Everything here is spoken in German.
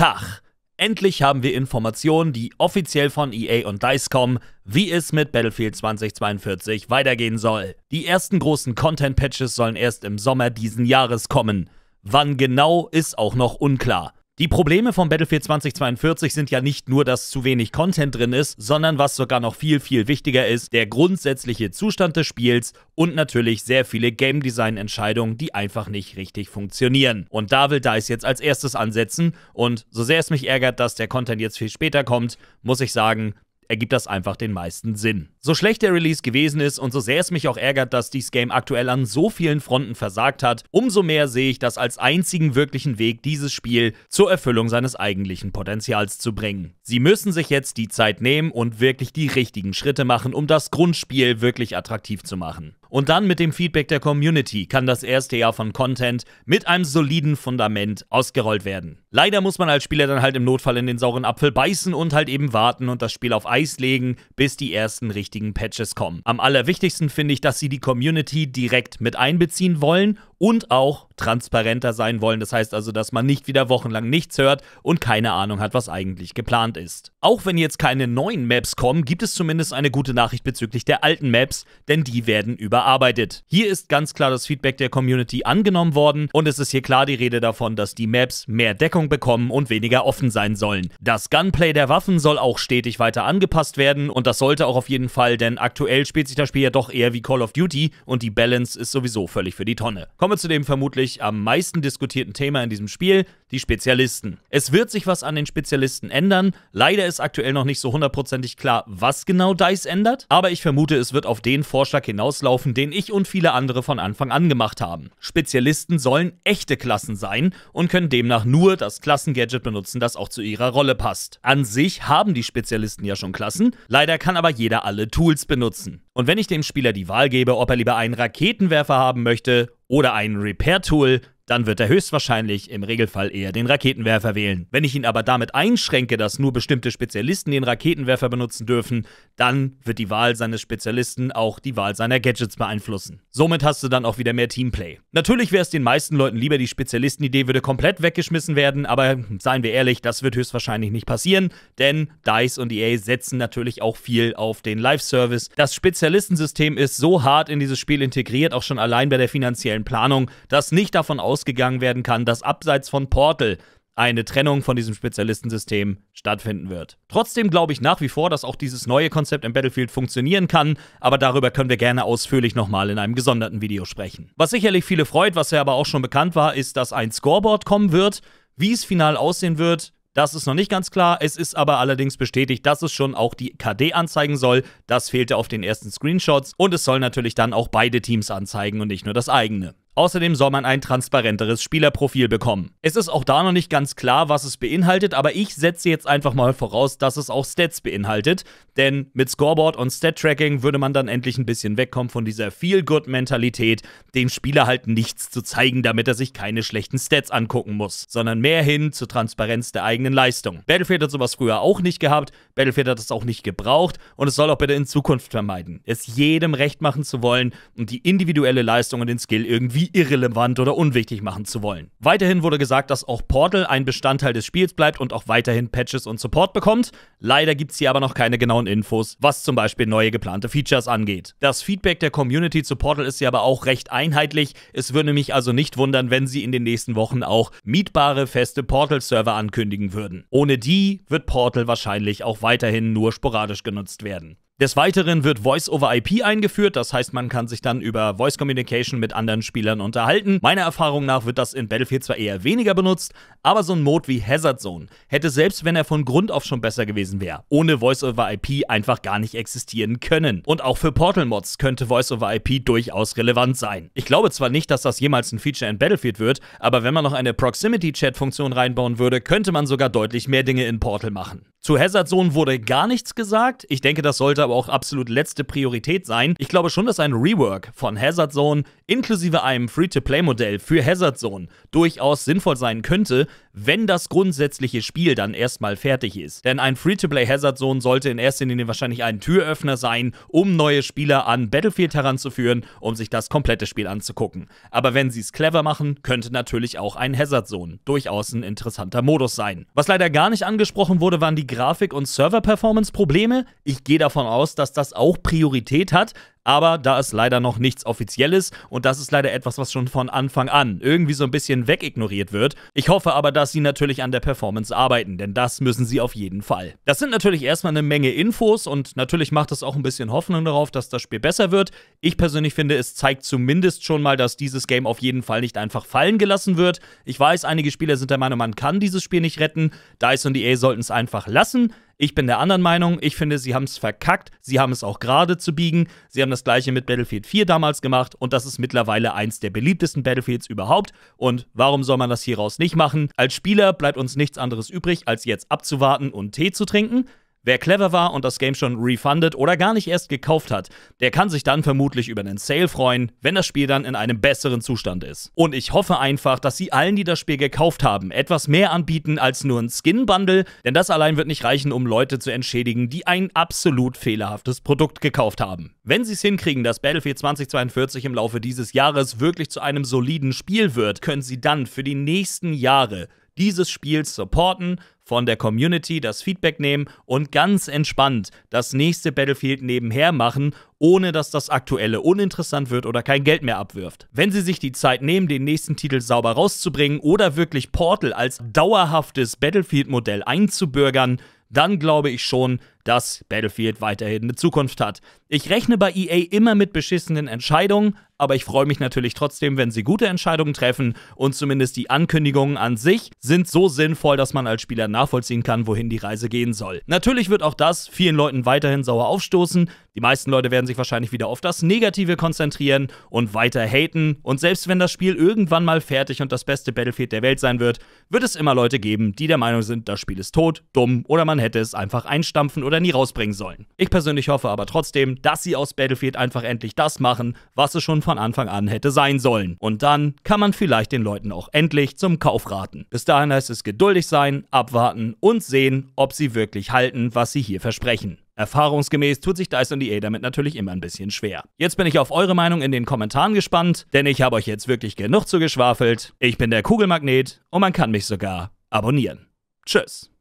Tag! Endlich haben wir Informationen, die offiziell von EA und DICE kommen, wie es mit Battlefield 2042 weitergehen soll. Die ersten großen Content-Patches sollen erst im Sommer diesen Jahres kommen. Wann genau ist auch noch unklar. Die Probleme von Battlefield 2042 sind ja nicht nur, dass zu wenig Content drin ist, sondern was sogar noch viel, viel wichtiger ist, der grundsätzliche Zustand des Spiels und natürlich sehr viele Game Design Entscheidungen, die einfach nicht richtig funktionieren. Und da will DICE jetzt als erstes ansetzen und so sehr es mich ärgert, dass der Content jetzt viel später kommt, muss ich sagen, ergibt das einfach den meisten Sinn. So schlecht der Release gewesen ist und so sehr es mich auch ärgert, dass dieses Game aktuell an so vielen Fronten versagt hat, umso mehr sehe ich das als einzigen wirklichen Weg, dieses Spiel zur Erfüllung seines eigentlichen Potenzials zu bringen. Sie müssen sich jetzt die Zeit nehmen und wirklich die richtigen Schritte machen, um das Grundspiel wirklich attraktiv zu machen. Und dann mit dem Feedback der Community kann das erste Jahr von Content mit einem soliden Fundament ausgerollt werden. Leider muss man als Spieler dann halt im Notfall in den sauren Apfel beißen und halt eben warten und das Spiel auf Eis legen, bis die ersten richtigen Patches kommen. Am allerwichtigsten finde ich, dass sie die Community direkt mit einbeziehen wollen und auch transparenter sein wollen. Das heißt also, dass man nicht wieder wochenlang nichts hört und keine Ahnung hat, was eigentlich geplant ist. Auch wenn jetzt keine neuen Maps kommen, gibt es zumindest eine gute Nachricht bezüglich der alten Maps, denn die werden überarbeitet. Hier ist ganz klar das Feedback der Community angenommen worden und es ist hier klar die Rede davon, dass die Maps mehr Deckung bekommen und weniger offen sein sollen. Das Gunplay der Waffen soll auch stetig weiter angepasst werden und das sollte auch auf jeden Fall, denn aktuell spielt sich das Spiel ja doch eher wie Call of Duty und die Balance ist sowieso völlig für die Tonne. Kommen kommen zu dem vermutlich am meisten diskutierten Thema in diesem Spiel, die Spezialisten. Es wird sich was an den Spezialisten ändern. Leider ist aktuell noch nicht so hundertprozentig klar, was genau DICE ändert, aber ich vermute, es wird auf den Vorschlag hinauslaufen, den ich und viele andere von Anfang an gemacht haben. Spezialisten sollen echte Klassen sein und können demnach nur das Klassengadget benutzen, das auch zu ihrer Rolle passt. An sich haben die Spezialisten ja schon Klassen, leider kann aber jeder alle Tools benutzen. Und wenn ich dem Spieler die Wahl gebe, ob er lieber einen Raketenwerfer haben möchte oder ein Repair-Tool, dann wird er höchstwahrscheinlich im Regelfall eher den Raketenwerfer wählen. Wenn ich ihn aber damit einschränke, dass nur bestimmte Spezialisten den Raketenwerfer benutzen dürfen, dann wird die Wahl seines Spezialisten auch die Wahl seiner Gadgets beeinflussen. Somit hast du dann auch wieder mehr Teamplay. Natürlich wäre es den meisten Leuten lieber, die Spezialistenidee würde komplett weggeschmissen werden, aber seien wir ehrlich, das wird höchstwahrscheinlich nicht passieren, denn DICE und EA setzen natürlich auch viel auf den Live-Service. Das Spezialistensystem ist so hart in dieses Spiel integriert, auch schon allein bei der finanziellen Planung, dass nicht davon aus ausgegangen werden kann, dass abseits von Portal eine Trennung von diesem Spezialistensystem stattfinden wird. Trotzdem glaube ich nach wie vor, dass auch dieses neue Konzept im Battlefield funktionieren kann, aber darüber können wir gerne ausführlich nochmal in einem gesonderten Video sprechen. Was sicherlich viele freut, was ja aber auch schon bekannt war, ist, dass ein Scoreboard kommen wird. Wie es final aussehen wird, das ist noch nicht ganz klar. Es ist aber allerdings bestätigt, dass es schon auch die KD anzeigen soll. Das fehlte auf den ersten Screenshots. Und es soll natürlich dann auch beide Teams anzeigen und nicht nur das eigene. Außerdem soll man ein transparenteres Spielerprofil bekommen. Es ist auch da noch nicht ganz klar, was es beinhaltet, aber ich setze jetzt einfach mal voraus, dass es auch Stats beinhaltet, denn mit Scoreboard und Stat-Tracking würde man dann endlich ein bisschen wegkommen von dieser Feel-Good-Mentalität, dem Spieler halt nichts zu zeigen, damit er sich keine schlechten Stats angucken muss, sondern mehr hin zur Transparenz der eigenen Leistung. Battlefield hat sowas früher auch nicht gehabt, Battlefield hat es auch nicht gebraucht und es soll auch bitte in Zukunft vermeiden, es jedem recht machen zu wollen und die individuelle Leistung und den Skill irgendwie irgendwie irrelevant oder unwichtig machen zu wollen. Weiterhin wurde gesagt, dass auch Portal ein Bestandteil des Spiels bleibt und auch weiterhin Patches und Support bekommt. Leider gibt es hier aber noch keine genauen Infos, was zum Beispiel neue geplante Features angeht. Das Feedback der Community zu Portal ist ja aber auch recht einheitlich. Es würde mich also nicht wundern, wenn sie in den nächsten Wochen auch mietbare feste Portal-Server ankündigen würden. Ohne die wird Portal wahrscheinlich auch weiterhin nur sporadisch genutzt werden. Des Weiteren wird Voice-over-IP eingeführt, das heißt, man kann sich dann über Voice Communication mit anderen Spielern unterhalten. Meiner Erfahrung nach wird das in Battlefield zwar eher weniger benutzt, aber so ein Mode wie Hazard Zone hätte selbst wenn er von Grund auf schon besser gewesen wäre, ohne Voice over IP einfach gar nicht existieren können. Und auch für Portal Mods könnte Voice over IP durchaus relevant sein. Ich glaube zwar nicht, dass das jemals ein Feature in Battlefield wird, aber wenn man noch eine Proximity Chat Funktion reinbauen würde, könnte man sogar deutlich mehr Dinge in Portal machen. Zu Hazard Sohn wurde gar nichts gesagt. Ich denke, das sollte aber auch absolut letzte Priorität sein. Ich glaube schon, dass ein Rework von Hazard Zone inklusive einem Free-to-Play-Modell für Hazard Zone durchaus sinnvoll sein könnte, wenn das grundsätzliche Spiel dann erstmal fertig ist. Denn ein Free-to-Play Hazard Zone sollte in erster Linie wahrscheinlich ein Türöffner sein, um neue Spieler an Battlefield heranzuführen, um sich das komplette Spiel anzugucken. Aber wenn sie es clever machen, könnte natürlich auch ein Hazard Zone durchaus ein interessanter Modus sein. Was leider gar nicht angesprochen wurde, waren die Grafik- und Server-Performance-Probleme. Ich gehe davon aus, dass das auch Priorität hat, aber da ist leider noch nichts Offizielles und das ist leider etwas, was schon von Anfang an irgendwie so ein bisschen wegignoriert wird. Ich hoffe aber, dass sie natürlich an der Performance arbeiten, denn das müssen sie auf jeden Fall. Das sind natürlich erstmal eine Menge Infos und natürlich macht das auch ein bisschen Hoffnung darauf, dass das Spiel besser wird. Ich persönlich finde, es zeigt zumindest schon mal, dass dieses Game auf jeden Fall nicht einfach fallen gelassen wird. Ich weiß, einige Spieler sind der Meinung, man kann dieses Spiel nicht retten. DICE und EA sollten es einfach lassen. Ich bin der anderen Meinung. Ich finde, sie haben es verkackt. Sie haben es auch gerade zu biegen. Sie haben das gleiche mit Battlefield 4 damals gemacht und das ist mittlerweile eins der beliebtesten Battlefields überhaupt. Und warum soll man das hieraus nicht machen? Als Spieler bleibt uns nichts anderes übrig, als jetzt abzuwarten und Tee zu trinken. Wer clever war und das Game schon refunded oder gar nicht erst gekauft hat, der kann sich dann vermutlich über einen Sale freuen, wenn das Spiel dann in einem besseren Zustand ist. Und ich hoffe einfach, dass sie allen, die das Spiel gekauft haben, etwas mehr anbieten als nur ein Skin-Bundle, denn das allein wird nicht reichen, um Leute zu entschädigen, die ein absolut fehlerhaftes Produkt gekauft haben. Wenn sie es hinkriegen, dass Battlefield 2042 im Laufe dieses Jahres wirklich zu einem soliden Spiel wird, können sie dann für die nächsten Jahre dieses Spiel supporten, von der Community das Feedback nehmen und ganz entspannt das nächste Battlefield nebenher machen, ohne dass das aktuelle uninteressant wird oder kein Geld mehr abwirft. Wenn sie sich die Zeit nehmen, den nächsten Titel sauber rauszubringen oder wirklich Portal als dauerhaftes Battlefield-Modell einzubürgern, dann glaube ich schon, dass Battlefield weiterhin eine Zukunft hat. Ich rechne bei EA immer mit beschissenen Entscheidungen, aber ich freue mich natürlich trotzdem, wenn sie gute Entscheidungen treffen und zumindest die Ankündigungen an sich sind so sinnvoll, dass man als Spieler nachvollziehen kann, wohin die Reise gehen soll. Natürlich wird auch das vielen Leuten weiterhin sauer aufstoßen. Die meisten Leute werden sich wahrscheinlich wieder auf das Negative konzentrieren und weiter haten. Und selbst wenn das Spiel irgendwann mal fertig und das beste Battlefield der Welt sein wird, wird es immer Leute geben, die der Meinung sind, das Spiel ist tot, dumm oder man hätte es einfach einstampfen oder oder nie rausbringen sollen. Ich persönlich hoffe aber trotzdem, dass sie aus Battlefield einfach endlich das machen, was es schon von Anfang an hätte sein sollen. Und dann kann man vielleicht den Leuten auch endlich zum Kauf raten. Bis dahin heißt es geduldig sein, abwarten und sehen, ob sie wirklich halten, was sie hier versprechen. Erfahrungsgemäß tut sich Dice und EA damit natürlich immer ein bisschen schwer. Jetzt bin ich auf eure Meinung in den Kommentaren gespannt, denn ich habe euch jetzt wirklich genug zugeschwafelt. Ich bin der Kugelmagnet und man kann mich sogar abonnieren. Tschüss.